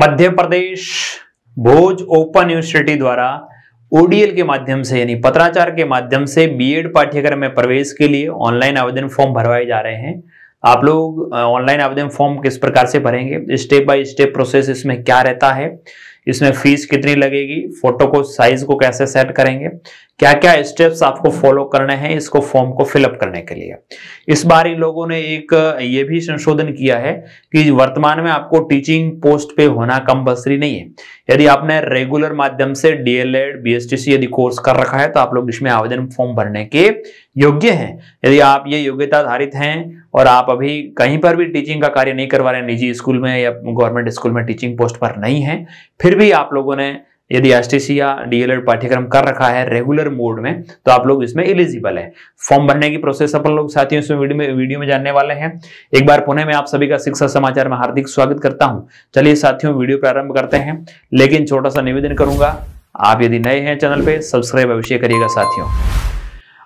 मध्य Pradesh Bhoj open university द्वारा ODL के माध्यम से यानी पत्राचार के माध्यम से बीएड पाठ्यक्रम में प्रवेश के लिए ऑनलाइन आवेदन फॉर्म भरवाए जा रहे हैं आप लोग ऑनलाइन आवेदन फॉर्म किस प्रकार से भरेंगे स्टेप बाय स्टेप प्रोसेस इसमें क्या रहता है इसमें फीस कितनी लगेगी फोटो को साइज को कैसे सेट करेंगे क्या क्या स्टेप्स आपको फॉलो करने हैं इसको फॉर्म को फिलअप करने के लिए इस बार इन लोगों ने एक ये भी संशोधन किया है कि वर्तमान में आपको टीचिंग पोस्ट पे होना कंपल्सरी नहीं है यदि आपने रेगुलर माध्यम से डीएलएड बीएसटीसी यदि कोर्स कर रखा है तो आप लोग इसमें आवेदन फॉर्म भरने के योग्य हैं यदि आप ये योग्यता आधारित हैं और आप अभी कहीं पर भी टीचिंग का कार्य नहीं करवा रहे हैं निजी स्कूल में या गवर्नमेंट स्कूल में टीचिंग पोस्ट पर नहीं है फिर भी आप लोगों ने यदि एस या डीएलएड पाठ्यक्रम कर रखा है रेगुलर मोड में तो आप लोग इसमें इलिजिबल है फॉर्म भरने की प्रोसेस अपन लोग साथियों इसमें वीडियो में वीडियो में जानने वाले हैं एक बार पुणे में आप सभी का शिक्षा समाचार में हार्दिक स्वागत करता हूं चलिए साथियों वीडियो प्रारंभ करते हैं लेकिन छोटा सा निवेदन करूंगा आप यदि नए हैं चैनल पे सब्सक्राइब अवश्य करिएगा साथियों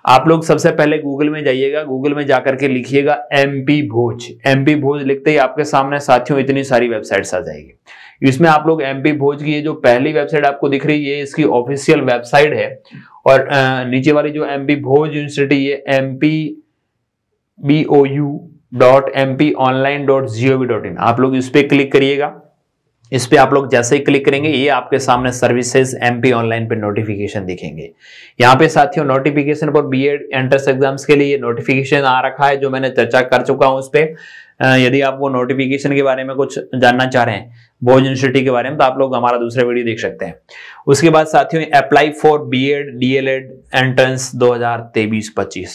आप लोग सबसे पहले गूगल में जाइएगा गूगल में जाकर के लिखिएगा M P Bhoj M P Bhoj लिखते ही आपके सामने साथियों इतनी सारी वेबसाइट्स आ जाएगी इसमें आप लोग एम पी भोज की ये जो पहली वेबसाइट आपको दिख रही है इसकी ऑफिशियल वेबसाइट है और नीचे वाली जो एम पी भोज यूनिवर्सिटी ये M P B O U dot M P online dot G O V dot in आप लोग इस पर क्लिक करिएगा इस पर आप लोग जैसे ही क्लिक करेंगे ये आपके सामने सर्विसेज एमपी ऑनलाइन पे नोटिफिकेशन दिखेंगे यहाँ पे साथियों नोटिफिकेशन पर बीएड एंट्रेंस एग्जाम्स के लिए नोटिफिकेशन आ रखा है जो मैंने चर्चा कर चुका हूँ उस पर यदि आप वो नोटिफिकेशन के बारे में कुछ जानना चाह रहे हैं भोज यूनिवर्सिटी के बारे में तो आप लोग हमारा दूसरा वीडियो देख सकते हैं उसके बाद साथियों apply for BEd ed entrance दो हजार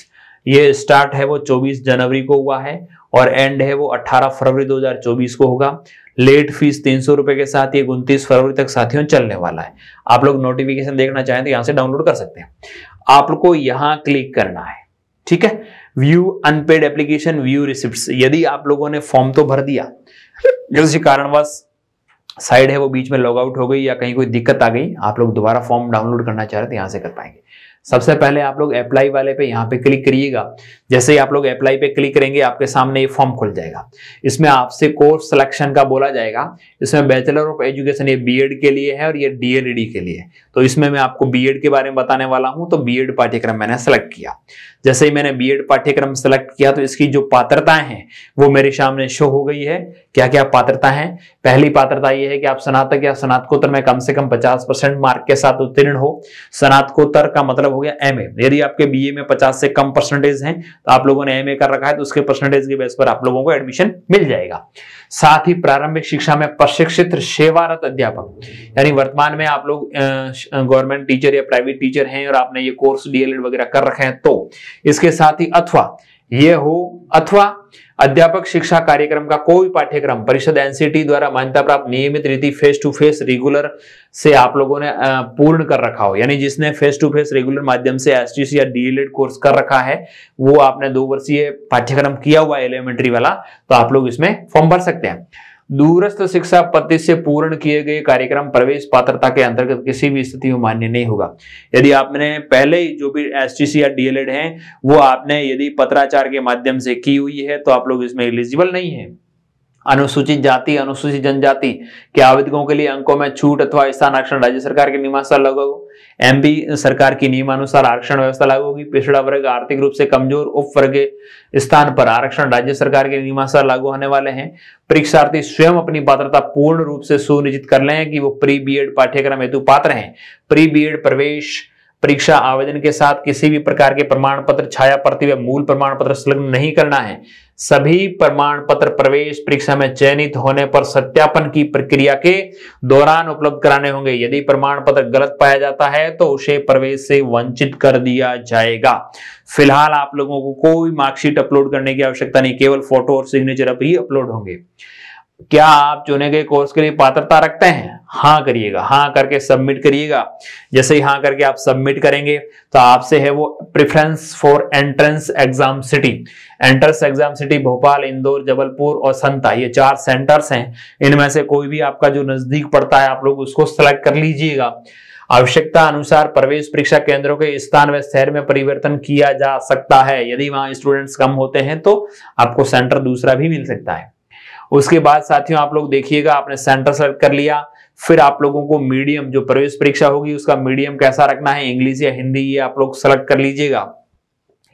ये स्टार्ट है वो 24 जनवरी को हुआ है और एंड है वो 18 फरवरी 2024 को होगा लेट फीस तीन सौ रुपए के साथ ये उनतीस फरवरी तक साथियों चलने वाला है आप लोग नोटिफिकेशन देखना चाहें तो यहाँ से डाउनलोड कर सकते हैं आपको यहाँ क्लिक करना है ठीक है view unpaid application view receipt यदि आप लोगों ने फॉर्म तो भर दिया किसी कारणवश साइड है वो बीच में लॉग आउट हो गई या कहीं कोई दिक्कत आ गई आप लोग दोबारा फॉर्म डाउनलोड करना चाह रहे तो यहाँ से कर पाएंगे सबसे पहले आप लोग अप्लाई वाले पे यहाँ पे क्लिक करिएगा जैसे ही आप लोग अप्लाई पे क्लिक करेंगे आपके सामने ये फॉर्म खुल जाएगा इसमें आपसे कोर्स सिलेक्शन का बोला जाएगा इसमें बैचलर ऑफ एजुकेशन ये बीएड के लिए है और ये डीएलईडी के लिए तो इसमें मैं आपको बीएड के बारे में बताने वाला हूँ तो एड पाठ्यक्रम मैंने सेलेक्ट किया जैसे ही मैंने बीएड पाठ्यक्रम सेलेक्ट किया तो इसकी जो पात्रताएं हैं वो मेरे सामने शो हो गई है क्या क्या पात्रता है पहली पात्रता ये है कि आप स्नातक या स्नातकोत्तर में कम से कम 50 परसेंट मार्क के साथ उत्तीर्ण हो स्नातकोत्तर का मतलब हो गया एम यदि आपके बी में पचास से कम परसेंटेज है तो आप लोगों ने एम कर रखा है तो उसके परसेंटेज के बेस पर आप लोगों को एडमिशन मिल जाएगा साथ ही प्रारंभिक शिक्षा में प्रशिक्षित सेवारत अध्यापक यानी वर्तमान में आप लोग गवर्नमेंट टीचर या प्राइवेट टीचर हैं और आपने ये कोर्स डीएलएड वगैरह कर रखे हैं तो इसके साथ ही अथवा ये हो अथवा अध्यापक शिक्षा कार्यक्रम का कोई पाठ्यक्रम परिषद एनसीटी द्वारा मान्यता प्राप्त नियमित रीति फेस टू फेस रेगुलर से आप लोगों ने पूर्ण कर रखा हो यानी जिसने फेस टू फेस रेगुलर माध्यम से एसटीसी या डीएलएड कोर्स कर रखा है वो आपने दो वर्षीय पाठ्यक्रम किया हुआ एलिमेंट्री वाला तो आप लोग इसमें फॉर्म भर सकते हैं दूरस्थ शिक्षा पद्धति से पूर्ण किए गए कार्यक्रम प्रवेश पात्रता के अंतर्गत किसी भी स्थिति में मान्य नहीं होगा यदि आपने पहले ही जो भी एस या डीएलएड है वो आपने यदि पत्राचार के माध्यम से की हुई है तो आप लोग इसमें एलिजिबल नहीं है अनुसूचित जाति अनुसूचित जनजाति के आवेदकों के लिए अंकों में छूट अथवा आरक्षण राज्य सरकार के लगा हो एमपी सरकार की नियमानुसार आरक्षण व्यवस्था लागू होगी पिछड़ा वर्ग आर्थिक रूप से कमजोर उप वर्ग स्थान पर आरक्षण राज्य सरकार के नियमानुसार लागू होने वाले हैं परीक्षार्थी स्वयं अपनी पात्रता पूर्ण रूप से सुनिश्चित कर लें कि वो प्री बी पाठ्यक्रम हेतु पात्र हैं प्री बी प्रवेश परीक्षा आवेदन के साथ किसी भी प्रकार के प्रमाण पत्र छाया प्रति मूल प्रमाण पत्र संलग्न नहीं करना है सभी प्रमाण पत्र प्रवेश परीक्षा में चयनित होने पर सत्यापन की प्रक्रिया के दौरान उपलब्ध कराने होंगे यदि प्रमाण पत्र गलत पाया जाता है तो उसे प्रवेश से वंचित कर दिया जाएगा फिलहाल आप लोगों को कोई मार्कशीट अपलोड करने की आवश्यकता नहीं केवल फोटो और सिग्नेचर अभी अपलोड होंगे क्या आप चुने गए कोर्स के लिए पात्रता रखते हैं हाँ करिएगा हाँ करके सबमिट करिएगा जैसे ही हाँ करके आप सबमिट करेंगे तो आपसे है वो preference for entrance exam city entrance exam city Bhopal Indore Jabalpur और संता ये चार सेंटर्स हैं इनमें से कोई भी आपका जो नजदीक पड़ता है आप लोग उसको सेलेक्ट कर लीजिएगा आवश्यकता अनुसार प्रवेश परीक्षा केंद्रों के स्थान व शहर में परिवर्तन किया जा सकता है यदि वहां स्टूडेंट्स कम होते हैं तो आपको सेंटर दूसरा भी मिल सकता है उसके बाद साथियों आप लोग देखिएगा आपने सेंटर सेलेक्ट कर लिया फिर आप लोगों को मीडियम जो प्रवेश परीक्षा होगी उसका मीडियम कैसा रखना है इंग्लिश या हिंदी ये आप लोग सेलेक्ट कर लीजिएगा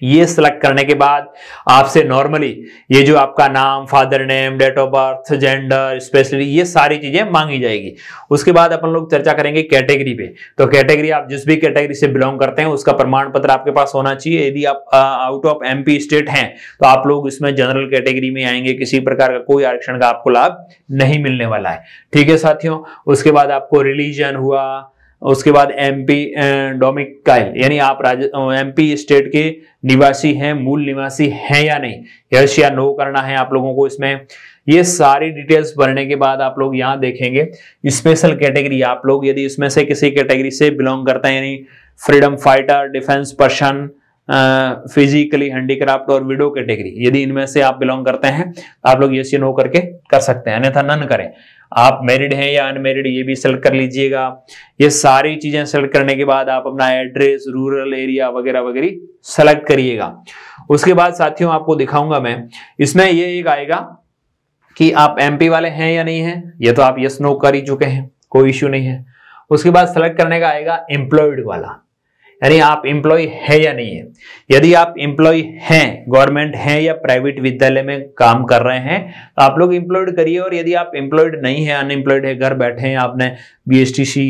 ये सिलेक्ट करने के बाद आपसे नॉर्मली ये जो आपका नाम father name date of birth gender specially ये सारी चीजें मांगी जाएगी उसके बाद अपन लोग चर्चा करेंगे कैटेगरी पे तो कैटेगरी आप जिस भी कैटेगरी से बिलोंग करते हैं उसका प्रमाण पत्र आपके पास होना चाहिए यदि आप आउट ऑफ एम स्टेट हैं तो आप लोग इसमें जनरल कैटेगरी में आएंगे किसी प्रकार का कोई आरक्षण का आपको लाभ नहीं मिलने वाला है ठीक है साथियों उसके बाद आपको रिलीजन हुआ उसके बाद एमपी डोमिकाइल यानी आप एमपी स्टेट के निवासी हैं मूल निवासी हैं या नहीं यश या नो करना है आप लोगों को इसमें ये सारी डिटेल्स भरने के बाद आप लोग यहाँ देखेंगे स्पेशल कैटेगरी आप लोग यदि इसमें से किसी कैटेगरी से बिलोंग करते हैं यानी freedom fighter defence person physically handicraft और विडो कैटेगरी यदि इनमें से आप बिलोंग करते हैं आप लोग ये सी नो करके कर सकते हैं अन्यथा नन करें आप मैरिड हैं या अनमेरिड ये भी सेलेक्ट कर लीजिएगा ये सारी चीज़ें सेलेक्ट करने के बाद आप अपना एड्रेस रूरल एरिया वगैरह वगैरह सेलेक्ट करिएगा उसके बाद साथियों आपको दिखाऊंगा मैं इसमें ये एक आएगा कि आप एमपी वाले हैं या नहीं है ये तो आप यस नो कर ही चुके हैं कोई इश्यू नहीं है उसके बाद सेलेक्ट करने का आएगा एम्प्लॉयड वाला यानी आप एम्प्लॉय है या नहीं है यदि आप एम्प्लॉय हैं गवर्नमेंट हैं या प्राइवेट विद्यालय में काम कर रहे हैं तो आप लोग इंप्लॉयड करिए और यदि आप एम्प्लॉयड नहीं है अनएम्प्लॉयड है घर बैठे हैं आपने बी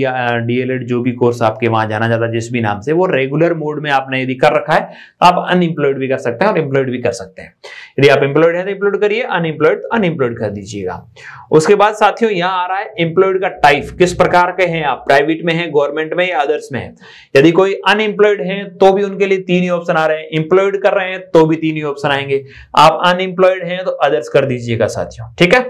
या डीएलएड जो भी कोर्स आपके वहां जाना जाता है जिस भी नाम से वो रेगुलर मोड में आपने यदि कर रखा है तो आप अनएम्प्लॉयड भी कर सकते हैं और एम्प्लॉयड भी कर सकते हैं यदि आप इंप्लॉयड हैं तो इंप्लॉयड करिए अनइंप्लॉयड तो अनएम्प्लॉयड कर दीजिएगा उसके बाद साथियों यहाँ आ रहा है इंप्लॉयड का टाइप किस प्रकार के हैं आप प्राइवेट में है गवर्नमेंट में या अदर्स में है यदि कोई अनएम्प्लॉयड है तो भी उनके लिए तीन ही ऑप्शन आ रहे हैं इंप्लॉयड कर रहे हैं तो भी तीन ही ऑप्शन आएंगे आप अनएम्प्लॉयड हैं तो अदर्स कर दीजिएगा साथियों ठीक है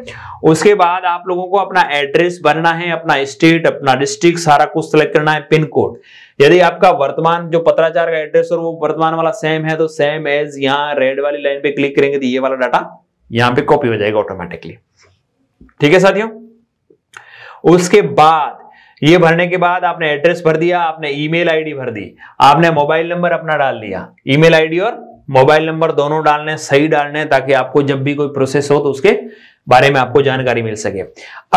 उसके बाद आप लोगों को अपना एड्रेस बनना है अपना स्टेट अपना डिस्ट्रिक्ट सारा कुछ सिलेक्ट करना है पिन कोड यदि आपका वर्तमान जो पत्राचार का एड्रेस और वो वर्तमान वाला सेम है तो सेम एज यहाँ रेड वाली लाइन पे क्लिक करेंगे तो ये वाला डाटा यहाँ पे कॉपी हो जाएगा ऑटोमेटिकली ठीक है साथियों उसके बाद ये भरने के बाद आपने एड्रेस भर दिया आपने ईमेल आईडी भर दी आपने मोबाइल नंबर अपना डाल दिया ईमेल आईडी और मोबाइल नंबर दोनों डालने सही डालने ताकि आपको जब भी कोई प्रोसेस हो तो उसके बारे में आपको जानकारी मिल सके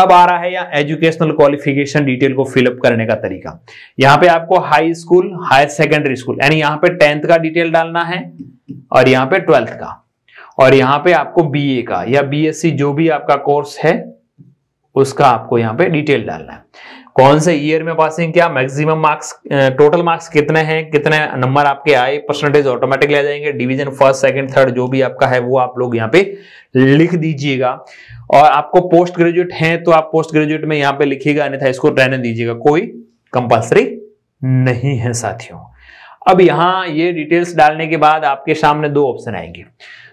अब आ रहा है यहाँ एजुकेशनल क्वालिफिकेशन डिटेल को फिलअप करने का तरीका यहाँ पे आपको high school higher secondary school यानी यहाँ पे टेंथ का डिटेल डालना है और यहाँ पे ट्वेल्थ का और यहाँ पे आपको बी का या बी जो भी आपका कोर्स है उसका आपको यहाँ पे डिटेल डालना है कौन से ईयर में पासिंग किया मैक्सिमम मार्क्स टोटल मार्क्स कितने हैं कितने नंबर आपके आए परसेंटेज ऑटोमेटिकली आ जाएंगे डिवीजन फर्स्ट सेकंड थर्ड जो भी आपका है वो आप लोग यहाँ पे लिख दीजिएगा और आपको पोस्ट ग्रेजुएट हैं तो आप पोस्ट ग्रेजुएट में यहाँ पे लिखिएगा अन्यथा इसको रहने दीजिएगा कोई कंपल्सरी नहीं है साथियों अब यहाँ ये डिटेल्स डालने के बाद आपके सामने दो ऑप्शन आएंगे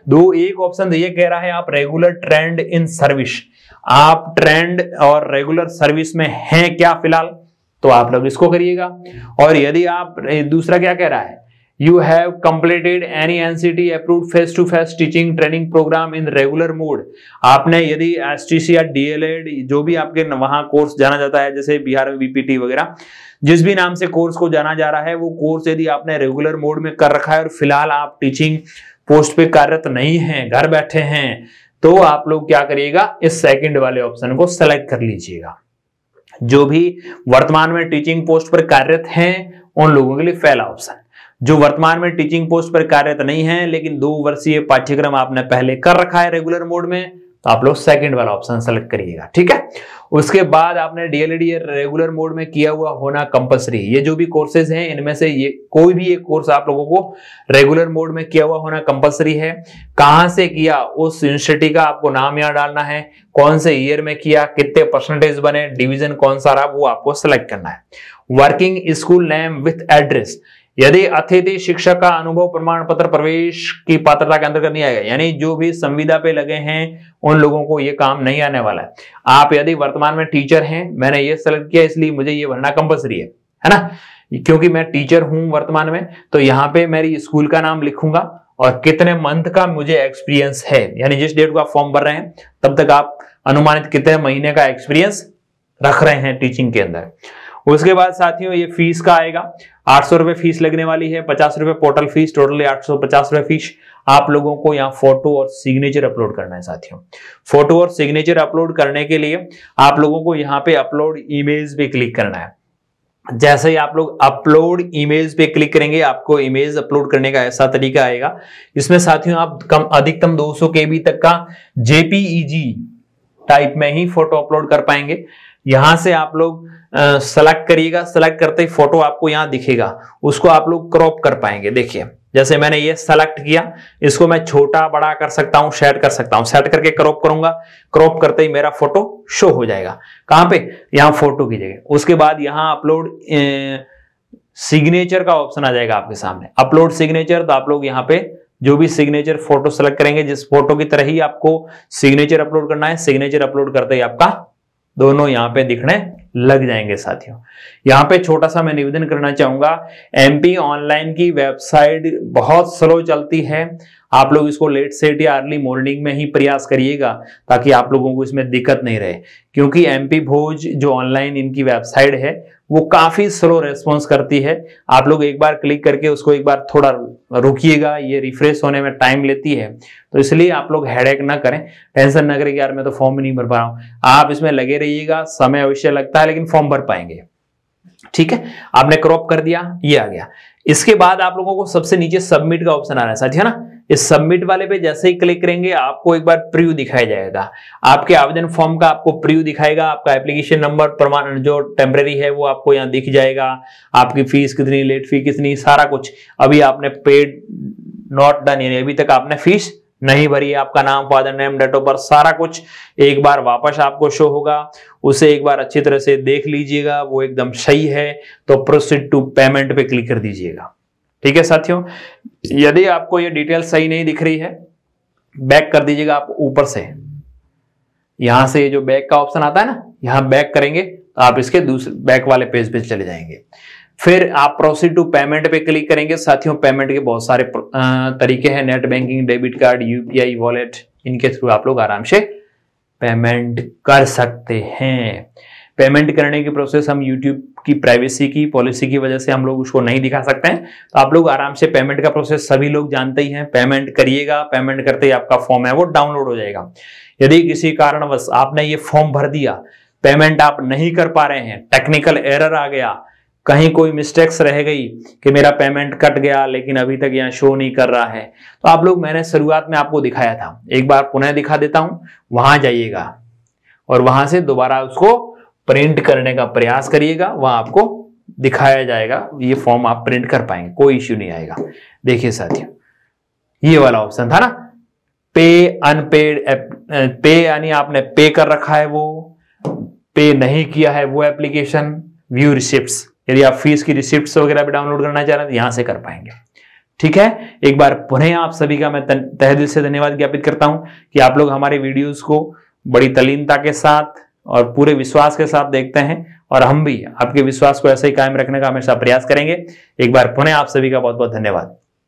दो एक ऑप्शन तो ये कह रहा है आप रेगुलर ट्रेंड इन सर्विस आप ट्रेंड और रेगुलर सर्विस में हैं क्या फिलहाल तो आप लोग इसको करिएगा और यदि आप दूसरा क्या कह रहा है you have completed any NCT approve face to face teaching training programme in regular mode आपने यदि एस टी सी या डीएलएड जो भी आपके वहां कोर्स जाना जाता है जैसे बिहार में बीपीटी वगैरह जिस भी नाम से कोर्स को जाना जा रहा है वो कोर्स यदि आपने रेगुलर मोड में कर रखा है और फिलहाल आप टीचिंग पोस्ट पे कार्यरत नहीं है घर बैठे हैं तो आप लोग क्या करिएगा इस सेकंड वाले ऑप्शन को सेलेक्ट कर लीजिएगा जो भी वर्तमान में टीचिंग पोस्ट पर कार्यरत हैं उन लोगों के लिए पहला ऑप्शन जो वर्तमान में टीचिंग पोस्ट पर कार्यरत नहीं है लेकिन दो वर्षीय पाठ्यक्रम आपने पहले कर रखा है रेगुलर मोड में तो आप लोग सेकंड वाला ऑप्शन सेलेक्ट करिएगा ठीक है उसके बाद आपने डीएलएडी रेगुलर मोड में किया हुआ होना कंपलसरी ये जो भी कोर्सेज हैं इनमें से ये कोई भी एक कोर्स आप लोगों को रेगुलर मोड में किया हुआ होना कंपलसरी है कहां से किया उस यूनिवर्सिटी का आपको नाम यहां डालना है कौन से ईयर में किया कितने परसेंटेज बने डिविजन कौन सा रहा वो आपको सेलेक्ट करना है working school name with address यदि अतिथि शिक्षक का अनुभव प्रमाण पत्र प्रवेश की पात्रता के अंतर्गत नहीं आएगा यानी जो भी संविदा पे लगे हैं उन लोगों को ये काम नहीं आने वाला है आप यदि वर्तमान में टीचर हैं मैंने ये सेलेक्ट किया इसलिए मुझे ये भरना कंपल्सरी है है ना क्योंकि मैं टीचर हूं वर्तमान में तो यहाँ पे मेरी स्कूल का नाम लिखूंगा और कितने मंथ का मुझे एक्सपीरियंस है यानी जिस डेट को आप फॉर्म भर रहे हैं तब तक आप अनुमानित कितने महीने का एक्सपीरियंस रख रहे हैं टीचिंग के अंदर उसके बाद साथियों ये फीस का आएगा आठ सौ रुपए फीस लगने वाली है पचास रुपए पोर्टल फीस टोटली आठ सौ पचास रुपए फीस आप लोगों को यहाँ फोटो और सिग्नेचर अपलोड करना है साथियों फोटो और सिग्नेचर अपलोड करने के लिए आप लोगों को यहाँ पे अपलोड इमेज पे क्लिक करना है जैसे ही आप लोग अपलोड इमेज पे क्लिक करेंगे आपको इमेज अपलोड करने का ऐसा तरीका आएगा इसमें साथियों आप कम अधिकतम 200 बी तक का जेपीईजी टाइप में ही फोटो अपलोड कर पाएंगे यहां से आप लोग सेलेक्ट करिएगा सेलेक्ट करते ही फोटो आपको यहाँ दिखेगा उसको आप लोग क्रॉप कर पाएंगे देखिए जैसे मैंने ये सेलेक्ट किया इसको मैं छोटा बड़ा कर सकता हूं सेट कर सकता हूं सेट करके क्रॉप करूंगा क्रॉप करते ही मेरा फोटो शो हो जाएगा कहां पे यहाँ फोटो की जगह उसके बाद यहाँ अपलोड सिग्नेचर का ऑप्शन आ जाएगा आपके सामने अपलोड सिग्नेचर तो आप लोग यहाँ पे जो भी सिग्नेचर फोटो सेलेक्ट करेंगे जिस फोटो की तरह ही आपको सिग्नेचर अपलोड करना है सिग्नेचर अपलोड करते ही आपका दोनों यहाँ पे दिखने लग जाएंगे साथियों यहाँ पे छोटा सा मैं निवेदन करना चाहूंगा एमपी ऑनलाइन की वेबसाइट बहुत स्लो चलती है आप लोग इसको लेट सेट या अर्ली मॉर्निंग में ही प्रयास करिएगा ताकि आप लोगों को इसमें दिक्कत नहीं रहे क्योंकि एमपी भोज जो ऑनलाइन इनकी वेबसाइट है वो काफ़ी स्लो रेस्पॉन्स करती है आप लोग एक बार क्लिक करके उसको एक बार थोड़ा रुकिएगा ये रिफ्रेश होने में टाइम लेती है तो इसलिए आप लोग हेडेक ना करें टेंशन ना करें यार मैं तो फॉर्म नहीं भर पा रहा हूँ आप इसमें लगे रहिएगा समय अवश्य लगता है लेकिन फॉर्म भर पाएंगे ठीक है आपने क्रॉप कर दिया ये आ गया इसके बाद आप लोगों को सबसे नीचे सबमिट का ऑप्शन आ रहा है है ना इस सबमिट वाले पे जैसे ही क्लिक करेंगे आपको एक बार प्रीव्यू दिखाया जाएगा आपके आवेदन फॉर्म का आपको प्रीव्यू दिखाएगा आपका एप्लीकेशन नंबर प्रमाण जो टेम्प्रेरी है वो आपको यहाँ दिख जाएगा आपकी फीस कितनी लेट फी कितनी सारा कुछ अभी आपने पेड नॉट डन यानी अभी तक आपने फीस नहीं भरी आपका नाम father name date of birth सारा कुछ एक बार वापस आपको शो होगा उसे एक बार अच्छी तरह से देख लीजिएगा वो एकदम सही है तो प्रोसीड टू पेमेंट पे क्लिक कर दीजिएगा ठीक है साथियों यदि आपको ये डिटेल सही नहीं दिख रही है बैक कर दीजिएगा आप ऊपर से यहां से ये जो बैक का ऑप्शन आता है ना यहां बैक करेंगे तो आप इसके दूसरे बैक वाले पेज पे चले जाएंगे फिर आप प्रोसीड टू पेमेंट पे क्लिक करेंगे साथियों पेमेंट के बहुत सारे तरीके हैं net banking debit card UPI wallet इनके थ्रू आप लोग आराम से पेमेंट कर सकते हैं पेमेंट करने की प्रोसेस हम यूट्यूब की प्राइवेसी की पॉलिसी की वजह से हम लोग उसको नहीं दिखा सकते हैं तो आप लोग आराम से पेमेंट का प्रोसेस सभी लोग जानते ही हैं पेमेंट करिएगा पेमेंट करते ही आपका फॉर्म है वो डाउनलोड हो जाएगा यदि किसी कारणवश आपने ये फॉर्म भर दिया पेमेंट आप नहीं कर पा रहे हैं टेक्निकल एरर आ गया कहीं कोई मिस्टेक्स रह गई कि मेरा पेमेंट कट गया लेकिन अभी तक यहाँ शो नहीं कर रहा है तो आप लोग मैंने शुरुआत में आपको दिखाया था एक बार पुनः दिखा देता हूं वहां जाइएगा और वहां से दोबारा उसको प्रिंट करने का प्रयास करिएगा वह आपको दिखाया जाएगा ये फॉर्म आप प्रिंट कर पाएंगे कोई इश्यू नहीं आएगा देखिए साथियों ये वाला ऑप्शन था ना पे अनपेड पे यानी आपने पे कर रखा है वो पे नहीं किया है वो एप्लीकेशन व्यू रिसिप्ट यदि आप फीस की रिसिप्ट वगैरह भी डाउनलोड करना चाह रहे हैं यहां से कर पाएंगे ठीक है एक बार पुनः आप सभी का मैं तहदिल से धन्यवाद ज्ञापित करता हूं कि आप लोग हमारे वीडियोस को बड़ी तलीनता के साथ और पूरे विश्वास के साथ देखते हैं और हम भी आपके विश्वास को ऐसे ही कायम रखने का हमेशा प्रयास करेंगे एक बार पुनः आप सभी का बहुत बहुत धन्यवाद